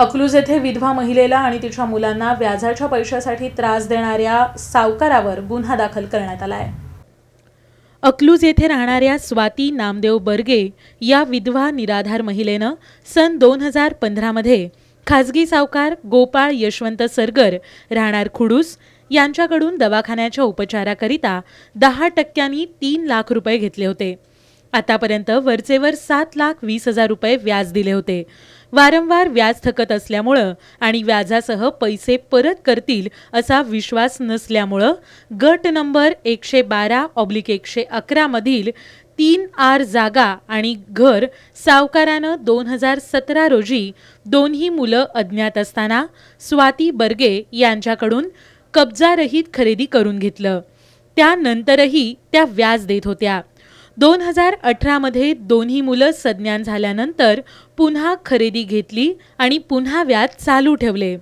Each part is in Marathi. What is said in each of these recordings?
अकलूज येथे विधवा महिलेला आणि तिच्या मुलांना व्याजाच्या पैशासाठी त्रास देणाऱ्या सावकारावर गुन्हा दाखल करण्यात आला आहे अकलूज येथे राहणाऱ्या स्वाती नामदेव बर्गे या विधवा निराधार महिलेनं सन दोन हजार पंधरामध्ये खाजगी सावकार गोपाळ यशवंत सरगर राहणार खुडूस यांच्याकडून दवाखान्याच्या उपचाराकरिता दहा टक्क्यांनी तीन लाख रुपये घेतले होते आतापर्यंत वरचेवर सात लाख वीस हजार रुपये व्याज दिले होते वारंवार व्याज थकत असल्यामुळं आणि व्याजासह पैसे परत करतील असा विश्वास नसल्यामुळं गट नंबर एकशे बारा ऑब्लिक एकशे अकरामधील तीन आर जागा आणि घर सावकारानं दोन हजार सतरा रोजी दोन्ही मुलं अज्ञात असताना स्वाती बर्गे यांच्याकडून कब्जारहित खरेदी करून घेतलं त्यानंतरही त्या व्याज देत होत्या दोन हजार अठरामध्ये दोन्ही मुलं संज्ञान झाल्यानंतर पुन्हा खरेदी घेतली आणि पुन्हा व्याज चालू ठेवले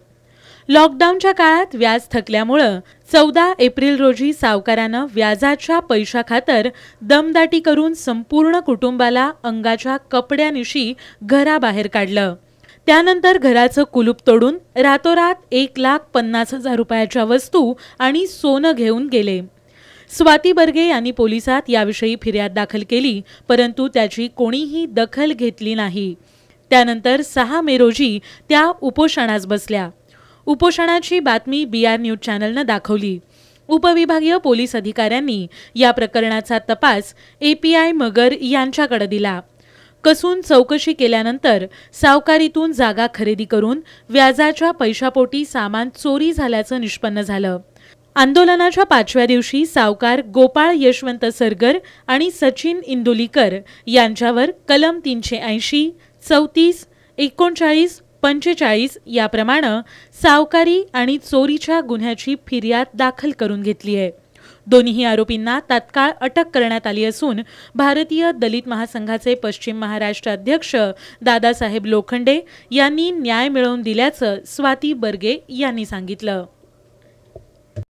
लॉकडाऊनच्या काळात व्याज थकल्यामुळं चौदा एप्रिल रोजी सावकारानं व्याजाच्या पैशा खातर दमदाटी करून संपूर्ण कुटुंबाला अंगाच्या कपड्यानिशी घराबाहेर काढलं त्यानंतर घराचं कुलूप तोडून रातोरात एक लाख पन्नास हजार रुपयाच्या वस्तू आणि सोनं घेऊन गेले स्वाती बर्गे यांनी पोलिसात याविषयी फिर्याद दाखल केली परंतु त्याची कोणीही दखल घेतली नाही त्यानंतर सहा मे रोजी त्या उपोषणास बसल्या उपोषणाची बातमी बी आर न्यूज चॅनलनं दाखवली उपविभागीय पोलीस अधिकाऱ्यांनी या प्रकरणाचा तपास ए पी आय मगर यांच्याकडे दिला कसून चौकशी केल्यानंतर सावकारीतून जागा खरेदी करून व्याजाच्या पैशापोटी सामान चोरी झाल्याचं निष्पन्न झालं आंदोलनाच्या पाचव्या दिवशी सावकार गोपाळ यशवंत सरगर आणि सचिन इंदोलीकर यांच्यावर कलम तीनशे ऐंशी चौतीस एकोणचाळीस पंचेचाळीस याप्रमाणे सावकारी आणि चोरीच्या गुन्ह्याची फिर्याद दाखल करून घेतली आहे दोन्ही आरोपींना तात्काळ अटक करण्यात आली असून भारतीय दलित महासंघाचे पश्चिम महाराष्ट्र अध्यक्ष दादासाहेब लोखंडे यांनी न्याय मिळवून दिल्याचं स्वाती बर्गे यांनी सांगितलं